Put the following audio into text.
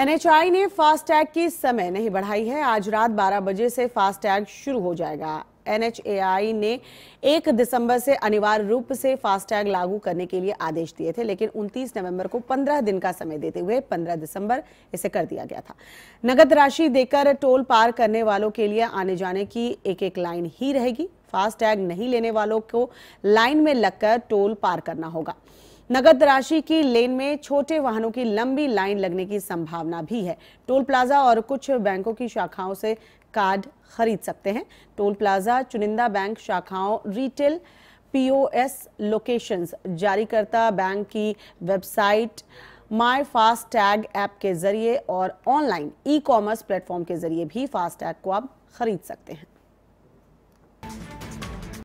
NHI ने FASTag की समय नहीं बढ़ाई है आज रात 12 बजे से फास्टैग शुरू हो जाएगा एनएचएआई ने 1 दिसंबर से अनिवार्य रूप से फास्टैग लागू करने के लिए आदेश दिए थे लेकिन 29 नवंबर को 15 दिन का समय देते हुए 15 दिसंबर इसे कर दिया गया था नगद राशि देकर टोल पार करने वालों के लिए आने जाने की एक एक लाइन ही रहेगी फास्टैग नहीं लेने वालों को लाइन में लगकर टोल पार करना होगा नगद राशि की लेन में छोटे वाहनों की लंबी लाइन लगने की संभावना भी है टोल प्लाजा और कुछ बैंकों की शाखाओं से कार्ड खरीद सकते हैं टोल प्लाजा चुनिंदा बैंक शाखाओं रिटेल पीओएस लोकेशंस जारीकर्ता बैंक की website my FASTag app के जरिए और ऑनलाइन ई कॉमर्स प्लेटफॉर्म के जरिए भी फास्टैग को आप खरीद सकते हैं